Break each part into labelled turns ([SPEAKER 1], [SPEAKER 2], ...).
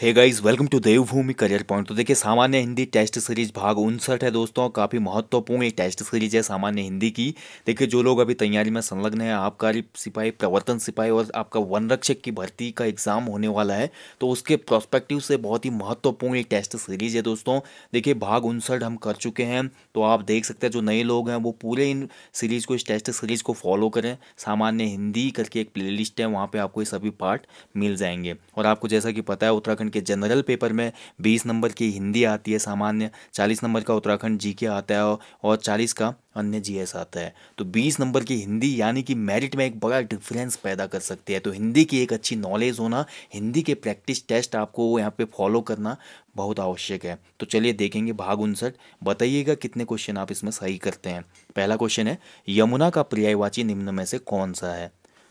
[SPEAKER 1] hey guys welcome to Devbhoomi career point तो देखिए सामान्य हिंदी टेस्ट सीरीज भाग उनसठ है दोस्तों काफ़ी महत्वपूर्ण एक टेस्ट सीरीज है सामान्य हिंदी की देखिए जो लोग अभी तैयारी में संलग्न है आबकारी सिपाही प्रवर्तन सिपाही और आपका वन रक्षक की भर्ती का एग्जाम होने वाला है तो उसके प्रोस्पेक्टिव से बहुत ही महत्वपूर्ण एक टेस्ट सीरीज है दोस्तों देखिए भाग उनसठ हम कर चुके हैं तो आप देख सकते हैं जो नए लोग हैं वो पूरे इन सीरीज को इस टेस्ट सीरीज को फॉलो करें सामान्य हिंदी करके एक प्ले है वहाँ पर आपको ये सभी पार्ट मिल जाएंगे और आपको जैसा कि पता है उत्तराखंड उत्तराखंड के जनरल पेपर में बीस नंबर की हिंदी आती है सामान्य चालीस नंबर का उत्तराखंड जी आता है और चालीस का अन्य जी आता है तो बीस नंबर की हिंदी यानी कि मेरिट में एक बड़ा डिफरेंस पैदा कर सकती है तो हिंदी की एक अच्छी नॉलेज होना हिंदी के प्रैक्टिस टेस्ट आपको यहाँ पे फॉलो करना बहुत आवश्यक है तो चलिए देखेंगे भाग उनसठ बताइएगा कितने क्वेश्चन आप इसमें सही करते हैं पहला क्वेश्चन है यमुना का पर्यायवाची निम्न में से कौन सा है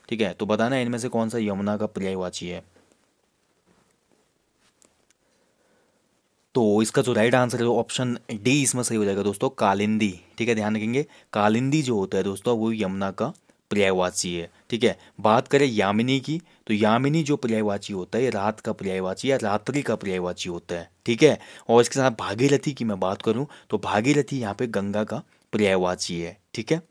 [SPEAKER 1] ठीक है तो बताना इनमें से कौन सा यमुना का पर्यायवाची है तो इसका जो राइट आंसर है ऑप्शन डी इसमें सही हो जाएगा दोस्तों कालिंदी ठीक है ध्यान रखेंगे कालिंदी जो होता है दोस्तों वो यमुना का पर्यायवाची है ठीक है बात करें यामिनी की तो यामिनी जो पर्यायवाची होता है रात का पर्यायवाची या रात्रि का पर्यायवाची होता है ठीक है और इसके साथ भागीरथी की मैं बात करूँ तो भागीरथी यहाँ पे गंगा का पर्यायवाची है ठीक है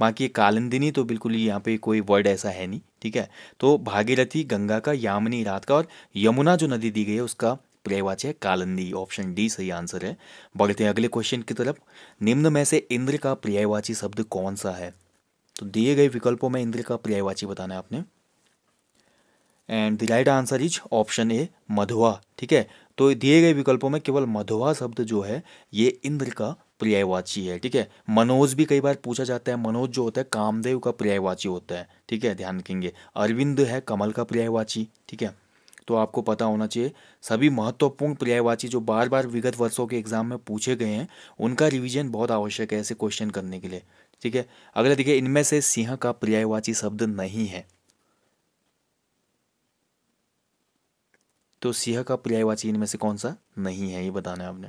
[SPEAKER 1] बाकी कालिंदिनी तो बिल्कुल यहाँ पे कोई वर्ड ऐसा है नहीं ठीक है तो भागीरथी गंगा का यामिनी रात का और यमुना जो नदी दी गई है उसका पर्यायवाची है कालंदी ऑप्शन डी सही आंसर है बढ़ते हैं अगले क्वेश्चन की तरफ निम्न में से इंद्र का पर्यायवाची शब्द कौन सा है तो दिए गए विकल्पों में इंद्र का पर्यायवाची बताना है आपने and the right answer is option A मधुआ ठीक है तो दिए गए विकल्पों में केवल मधुआ शब्द जो है ये इंद्र का पर्यायवाची है ठीक है मनोज भी कई बार पूछा जाता है मनोज जो होता है कामदेव का पर्यायवाची होता है ठीक है ध्यान रखेंगे अरविंद है कमल का पर्यायवाची ठीक है तो आपको पता होना चाहिए सभी महत्वपूर्ण पर्यायवाची जो बार बार विगत वर्षों के एग्जाम में पूछे गए हैं उनका रिवीजन बहुत आवश्यक है ऐसे क्वेश्चन करने के लिए ठीक है अगला देखिए इनमें से सिंह का पर्यायवाची शब्द नहीं है तो सिंह का पर्यायवाची इनमें से कौन सा नहीं है ये बताना है आपने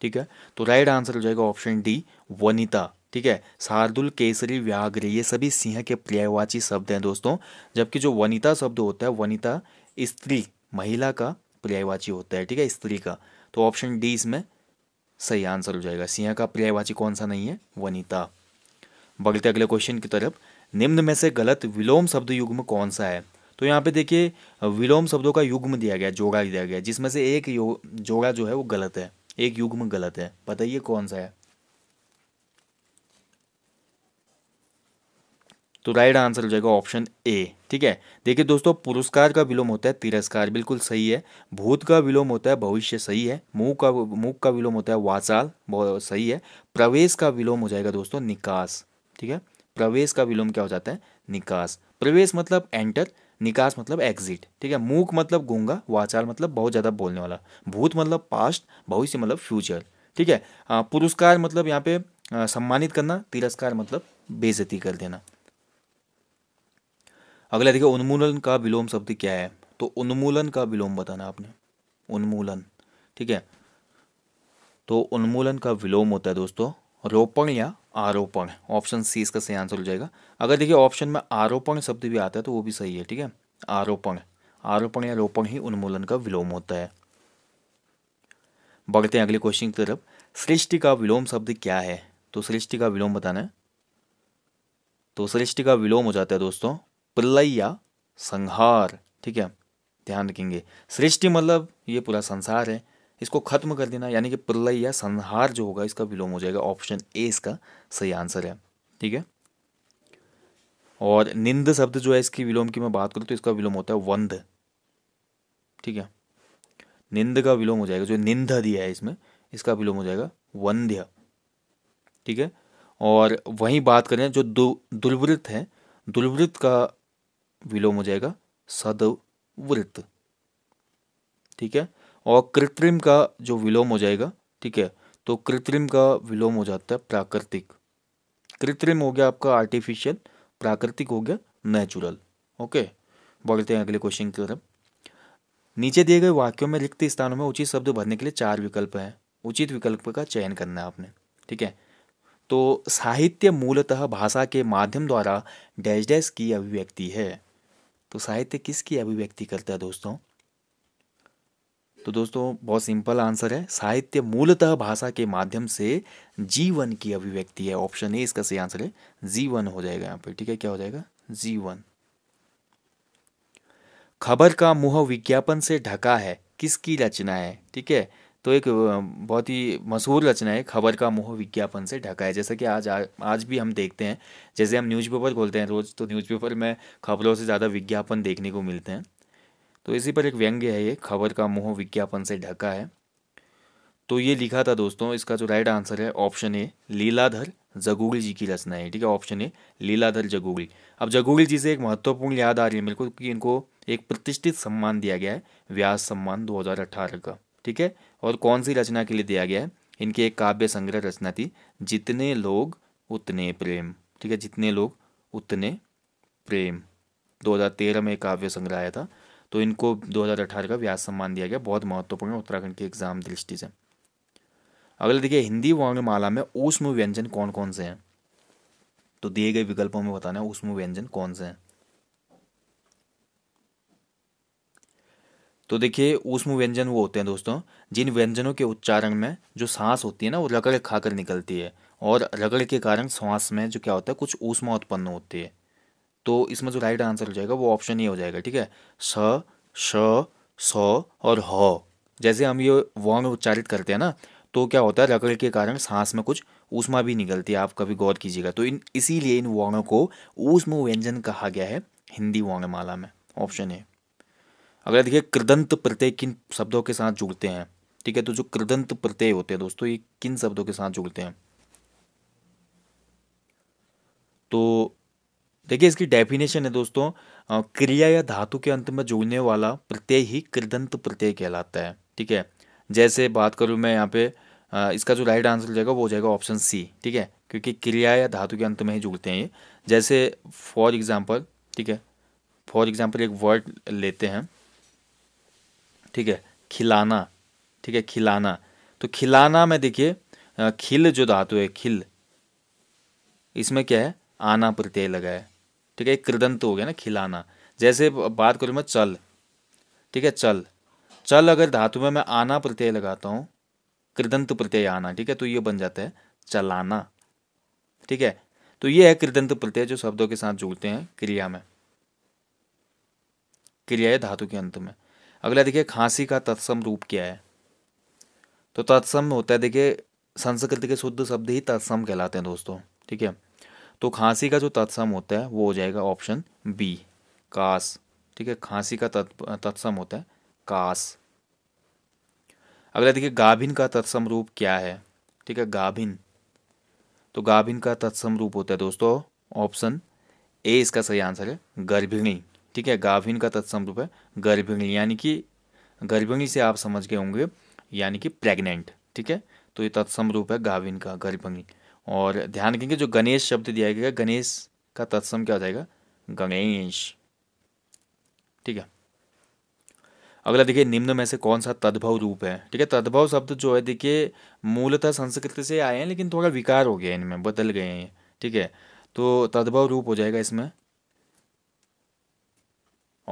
[SPEAKER 1] ठीक है तो राइट आंसर हो जाएगा ऑप्शन डी वनिता ठीक है शार्दुल केसरी व्याघ्र ये सभी सिंह के पर्यायवाची शब्द हैं दोस्तों जबकि जो वनिता शब्द होता है वनिता स्त्री महिला का पर्यायवाची होता है ठीक है स्त्री का तो ऑप्शन डी इसमें सही आंसर हो जाएगा सिंह का पर्यायवाची कौन सा नहीं है वनिता बगलते अगले क्वेश्चन की तरफ निम्न में से गलत विलोम शब्द युग्म कौन सा है तो यहाँ पे देखिए विलोम शब्दों का युग्म दिया गया जोगा दिया गया जिसमें से एक जोगा जो है वो गलत है एक युग्म गलत है बताइए कौन सा है तो राइट आंसर हो जाएगा ऑप्शन ए ठीक है देखिए दोस्तों पुरस्कार का विलोम होता है तिरस्कार बिल्कुल सही है भूत का विलोम होता है भविष्य सही है मुंह का मुख का विलोम होता है वाचाल बहुत सही है प्रवेश का विलोम हो जाएगा दोस्तों निकास ठीक है प्रवेश का विलोम क्या हो जाता है निकास प्रवेश मतलब एंटर निकास मतलब एग्जिट ठीक है मूक मतलब गूंगा वाचाल मतलब बहुत ज़्यादा बोलने वाला भूत मतलब पास्ट भविष्य मतलब फ्यूचर ठीक है पुरस्कार मतलब यहाँ पे सम्मानित करना तिरस्कार मतलब बेजती कर देना अगला देखिए उन्मूलन का विलोम शब्द क्या है तो उन्मूलन का विलोम बताना आपने उन्मूलन ठीक है तो उन्मूलन का विलोम होता है दोस्तों रोपण या आरोपण ऑप्शन सी इसका सही आंसर हो जाएगा अगर देखिए ऑप्शन में आरोपण शब्द भी आता है तो वो भी सही है ठीक है आरोपण आरोपण या रोपण ही उन्मूलन का विलोम होता है बढ़ते हैं अगले क्वेश्चन की तरफ सृष्टि का विलोम शब्द क्या है तो सृष्टि का विलोम बताना है तो सृष्टि का विलोम हो जाता है दोस्तों प्रलया संहार ठीक है ध्यान रखेंगे सृष्टि मतलब ये पूरा संसार है इसको खत्म कर देना यानी कि प्रलय या संहार जो होगा इसका विलोम हो जाएगा ऑप्शन ए इसका सही आंसर है ठीक है और निंद शब्द जो है इसकी विलोम की मैं बात करूँ तो इसका विलोम होता है वंद ठीक है निंद का विलोम हो जाएगा जो निंद दिया है इसमें इसका विलोम हो जाएगा वंध्य ठीक है और वहीं बात करें जो दु दुर्वृत्त है दुर्वृत्त का विलोम हो जाएगा सदवृत्त ठीक है और कृत्रिम का जो विलोम हो जाएगा ठीक है तो कृत्रिम का विलोम हो जाता है प्राकृतिक कृत्रिम हो गया आपका आर्टिफिशियल प्राकृतिक हो गया नेचुरल ओके बोलते हैं अगले क्वेश्चन की तरफ नीचे दिए गए वाक्यों में रिक्त स्थानों में उचित शब्द भरने के लिए चार विकल्प हैं उचित विकल्प का चयन करना है आपने ठीक है तो साहित्य मूलतः भाषा के माध्यम द्वारा डैश डैश की अभिव्यक्ति है तो साहित्य किसकी अभिव्यक्ति करता है दोस्तों तो दोस्तों बहुत सिंपल आंसर है साहित्य मूलतः भाषा के माध्यम से जीवन की अभिव्यक्ति है ऑप्शन ए इसका सही आंसर है जीवन हो जाएगा यहाँ पे ठीक है क्या हो जाएगा जीवन खबर का मुंह विज्ञापन से ढका है किसकी रचना है ठीक है तो एक बहुत ही मशहूर रचना है खबर का मोह विज्ञापन से ढका है जैसा कि आज आ, आज भी हम देखते हैं जैसे हम न्यूज़पेपर खोलते हैं रोज़ तो न्यूज़पेपर में खबरों से ज़्यादा विज्ञापन देखने को मिलते हैं तो इसी पर एक व्यंग्य है ये खबर का मोह विज्ञापन से ढका है तो ये लिखा था दोस्तों इसका जो राइट आंसर है ऑप्शन ए लीलाधर जगूगल जी की रचना है ठीक है ऑप्शन ए लीलाधर जगूगल अब जगूगल जी से एक महत्वपूर्ण याद आ रही है मेरे को कि इनको एक प्रतिष्ठित सम्मान दिया गया है व्यास सम्मान 2018 का ठीक है और कौन सी रचना के लिए दिया गया है इनकी एक काव्य संग्रह रचना थी जितने लोग उतने प्रेम ठीक है जितने लोग उतने प्रेम 2013 में काव्य संग्रह आया था तो इनको 2018 का व्यास सम्मान दिया गया बहुत महत्वपूर्ण है उत्तराखंड के एग्जाम दृष्टि से अगले देखिए हिंदी वर्णमाला में ऊष्म व्यंजन कौन कौन से हैं तो दिए गए विकल्पों में बताना है ऊष्म व्यंजन कौन से हैं तो देखिए ऊष्म व्यंजन वो होते हैं दोस्तों जिन व्यंजनों के उच्चारण में जो सांस होती है ना वो रगड़ खाकर निकलती है और रगड़ के कारण सांस में जो क्या होता है कुछ ऊष्मा उत्पन्न होती है तो इसमें जो राइट आंसर हो जाएगा वो ऑप्शन ये हो जाएगा ठीक है स श स और ह जैसे हम ये वर्ण उच्चारित करते हैं ना तो क्या होता है रगड़ के कारण सांस में कुछ ऊष्मा भी निकलती है आप कभी गौर कीजिएगा तो इन इसीलिए इन वर्णों को ऊष्म व्यंजन कहा गया है हिंदी वर्णमाला में ऑप्शन है अगर देखिए कृदंत प्रत्यय किन शब्दों के साथ जुड़ते हैं ठीक है तो जो कृदंत प्रत्यय होते हैं दोस्तों ये किन शब्दों के साथ जुड़ते हैं तो देखिए इसकी डेफिनेशन है दोस्तों क्रिया या धातु के अंत में जुड़ने वाला प्रत्यय ही कृदंत प्रत्यय कहलाता है ठीक है जैसे बात करूं मैं यहाँ पे इसका जो राइट आंसर हो जाएगा वो हो जाएगा ऑप्शन सी ठीक है क्योंकि क्रिया या धातु के अंत में ही जुड़ते हैं ये जैसे फॉर एग्जाम्पल ठीक है फॉर एग्जाम्पल एक वर्ड लेते हैं ठीक है खिलाना ठीक है खिलाना तो खिलाना में देखिए खिल जो धातु है खिल इसमें क्या है आना प्रत्यय लगा है ठीक है एक कृदंत हो गया ना खिलाना जैसे बात करूँ मैं चल ठीक है चल चल अगर धातु में मैं आना प्रत्यय लगाता हूँ कृदंत प्रत्यय आना ठीक है तो ये बन जाता है चलाना ठीक है तो ये है कृदंत प्रत्यय जो शब्दों के साथ जुड़ते हैं क्रिया में क्रिया है धातु के अंत में अगला देखिए खांसी का तत्सम रूप क्या है तो तत्सम होता है देखिए संस्कृत के शुद्ध शब्द ही तत्सम कहलाते हैं दोस्तों ठीक है तो खांसी का जो तत्सम होता है वो हो जाएगा ऑप्शन बी कास ठीक है खांसी का तत्सम होता है कास अगला देखिए गाभिन का तत्सम रूप क्या है ठीक है गाभिन तो गाभिन का तत्सम रूप होता है दोस्तों ऑप्शन ए इसका सही आंसर है गर्भिणी ठीक है गाभिन का तत्सम रूप है गर्भिणी यानी कि गर्भिणी से आप समझ गए होंगे यानी कि प्रेग्नेंट ठीक है तो ये तत्सम रूप है गाभिन का गर्भिणी और ध्यान रखेंगे जो गणेश शब्द दिया गया गणेश का तत्सम क्या हो जाएगा गणेश ठीक है अगला देखिए निम्न में से कौन सा तद्भव रूप है ठीक है तद्भव शब्द जो है देखिए मूलतः संस्कृत से आए हैं लेकिन थोड़ा विकार हो गया इनमें बदल गए हैं ठीक है तो तद्भव रूप हो जाएगा इसमें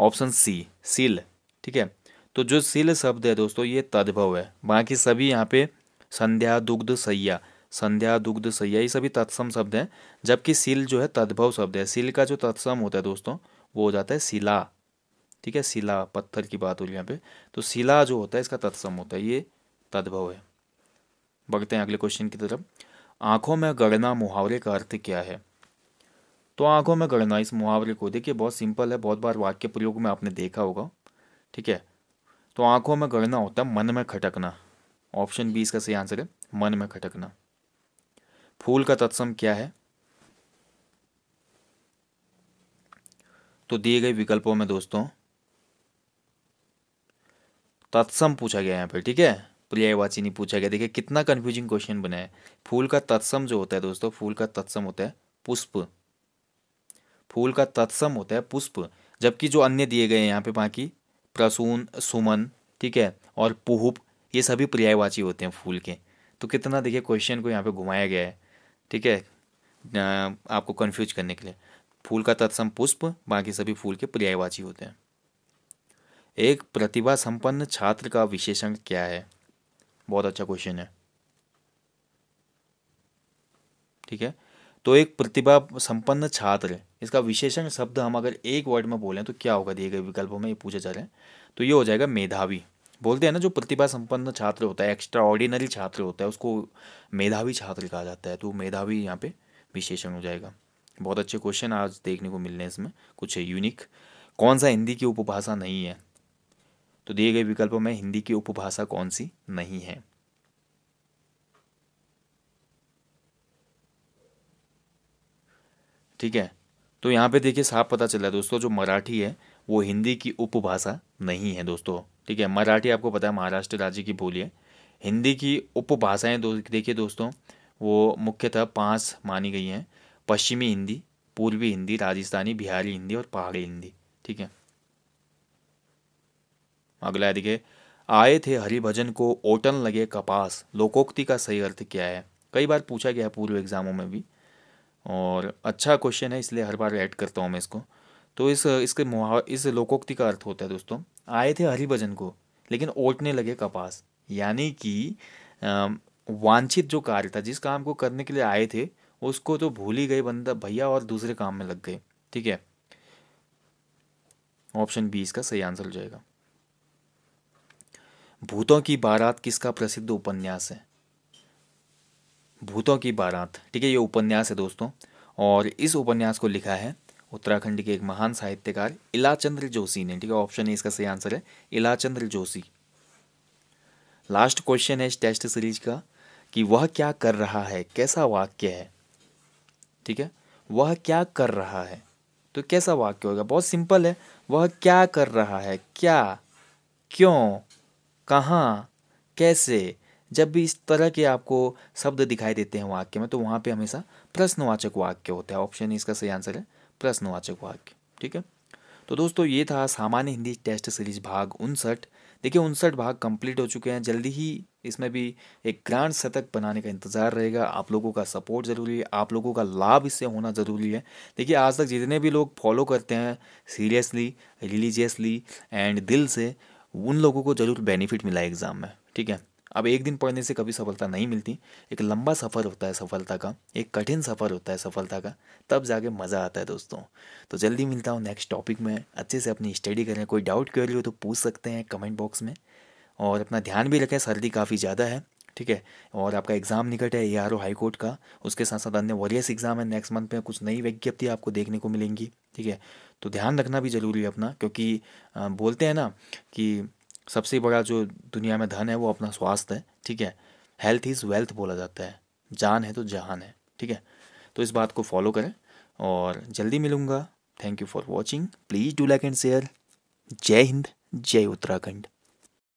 [SPEAKER 1] ऑप्शन सी सिल ठीक है तो जो सिल शब्द है दोस्तों ये तद्भव है बाकी सभी यहाँ पे संध्या दुग्ध सैया संध्या दुग्ध सैया ये सभी तत्सम शब्द हैं जबकि सिल जो है तद्भव शब्द है सिल का जो तत्सम होता है दोस्तों वो हो जाता है शिला ठीक है शिला पत्थर की बात हो रही है यहाँ पे तो शिला जो होता है इसका तत्सम होता है ये तद्भव है बढ़ते हैं अगले क्वेश्चन की तरफ आंखों में गड़ना मुहावरे का अर्थ क्या है तो आंखों में गड़ना इस मुहावरे को देखिए बहुत सिंपल है बहुत बार वाक्य प्रयोग में आपने देखा होगा ठीक है तो आंखों में गड़ना होता है मन में खटकना ऑप्शन बी इसका सही आंसर है मन में खटकना फूल का तत्सम क्या है तो दिए गए विकल्पों में दोस्तों तत्सम पूछा गया यहाँ पर ठीक है पर्यायवाची नहीं पूछा गया देखिए कितना कंफ्यूजिंग क्वेश्चन बना है फूल का तत्सम जो होता है दोस्तों फूल का तत्सम होता है पुष्प फूल का तत्सम होता है पुष्प जबकि जो अन्य दिए गए हैं यहाँ पे बाकी प्रसून सुमन ठीक है और पुहुप ये सभी पर्यायवाची होते हैं फूल के तो कितना देखिए क्वेश्चन को यहाँ पे घुमाया गया है ठीक है आपको कन्फ्यूज करने के लिए फूल का तत्सम पुष्प बाकी सभी फूल के पर्यायवाची होते हैं एक प्रतिभा संपन्न छात्र का विशेषण क्या है बहुत अच्छा क्वेश्चन है ठीक है तो एक प्रतिभा संपन्न छात्र इसका विशेषण शब्द हम अगर एक वर्ड में बोलें तो क्या होगा दिए गए विकल्पों में ये पूछे जा रहे हैं तो ये हो जाएगा मेधावी बोलते हैं ना जो प्रतिभा संपन्न छात्र होता है एक्स्ट्रा ऑर्डिनरी छात्र होता है उसको मेधावी छात्र कहा जाता है तो मेधावी यहाँ पे विशेषण हो जाएगा बहुत अच्छे क्वेश्चन आज देखने को मिल रहे हैं इसमें कुछ है यूनिक कौन सा हिंदी की उपभाषा नहीं है तो दिए गए विकल्पों में हिंदी की उपभाषा कौन सी नहीं है ठीक है तो यहाँ पे देखिए साफ पता चला दोस्तों जो मराठी है वो हिंदी की उपभाषा नहीं है दोस्तों ठीक है मराठी आपको पता है महाराष्ट्र राज्य की बोली है हिंदी की उपभाषाएँ दो, देखिए दोस्तों वो मुख्यतः पाँच मानी गई हैं पश्चिमी हिंदी पूर्वी हिंदी राजस्थानी बिहारी हिंदी और पहाड़ी हिंदी ठीक है अगला देखिए आए थे हरिभजन को ओटन लगे कपास लोकोक्ति का सही अर्थ क्या है कई बार पूछा गया है पूर्व एग्जामों में भी और अच्छा क्वेश्चन है इसलिए हर बार ऐड करता हूँ मैं इसको तो इस इसके मुहा इस लोकोक्ति का अर्थ होता है दोस्तों आए थे हरिभजन को लेकिन ओटने लगे कपास यानी कि वांछित जो कार्य था जिस काम को करने के लिए आए थे उसको तो भूल ही गए बंदा भैया और दूसरे काम में लग गए ठीक है ऑप्शन बी इसका सही आंसर हो जाएगा भूतों की बारात किसका प्रसिद्ध उपन्यास है भूतों की बारात ठीक है ये उपन्यास है दोस्तों और इस उपन्यास को लिखा है उत्तराखंड के एक महान साहित्यकार इलाचंद्र जोशी ने ठीक है ऑप्शन ए इसका सही आंसर है इलाचंद्र जोशी लास्ट क्वेश्चन है इस टेस्ट सीरीज का कि वह क्या कर रहा है कैसा वाक्य है ठीक है वह क्या कर रहा है तो कैसा वाक्य होगा बहुत सिंपल है वह क्या कर रहा है क्या क्यों कहाँ कैसे जब भी इस तरह के आपको शब्द दिखाई देते हैं वाक्य में तो वहाँ पे हमेशा प्रश्नवाचक वाक्य होता है ऑप्शन इसका सही आंसर है प्रश्नवाचक वाक्य ठीक है तो दोस्तों ये था सामान्य हिंदी टेस्ट सीरीज भाग उनसठ देखिए उनसठ भाग कंप्लीट हो चुके हैं जल्दी ही इसमें भी एक ग्रांड शतक बनाने का इंतज़ार रहेगा आप लोगों का सपोर्ट ज़रूरी है आप लोगों का लाभ इससे होना ज़रूरी है देखिए आज तक जितने भी लोग फॉलो करते हैं सीरियसली रिलीजियसली एंड दिल से उन लोगों को ज़रूर बेनिफिट मिला एग्ज़ाम में ठीक है अब एक दिन पढ़ने से कभी सफलता नहीं मिलती एक लंबा सफ़र होता है सफलता का एक कठिन सफ़र होता है सफलता का तब जाके मज़ा आता है दोस्तों तो जल्दी मिलता हूँ नेक्स्ट टॉपिक में अच्छे से अपनी स्टडी करें कोई डाउट कर रही हो तो पूछ सकते हैं कमेंट बॉक्स में और अपना ध्यान भी रखें सर्दी काफ़ी ज़्यादा है ठीक है और आपका एग्ज़ाम निकट है ए आर ओ हाईकोर्ट का उसके साथ साथ अन्य वॉरियस एग्ज़ाम है नेक्स्ट मंथ में कुछ नई विज्ञप्ति आपको देखने को मिलेंगी ठीक है तो ध्यान रखना भी ज़रूरी है अपना क्योंकि बोलते हैं ना कि सबसे बड़ा जो दुनिया में धन है वो अपना स्वास्थ्य है ठीक है हेल्थ इज़ वेल्थ बोला जाता है जान है तो जहान है ठीक है तो इस बात को फॉलो करें और जल्दी मिलूँगा thank you for watching please do like and share Jai Hind जय उत्तराखंड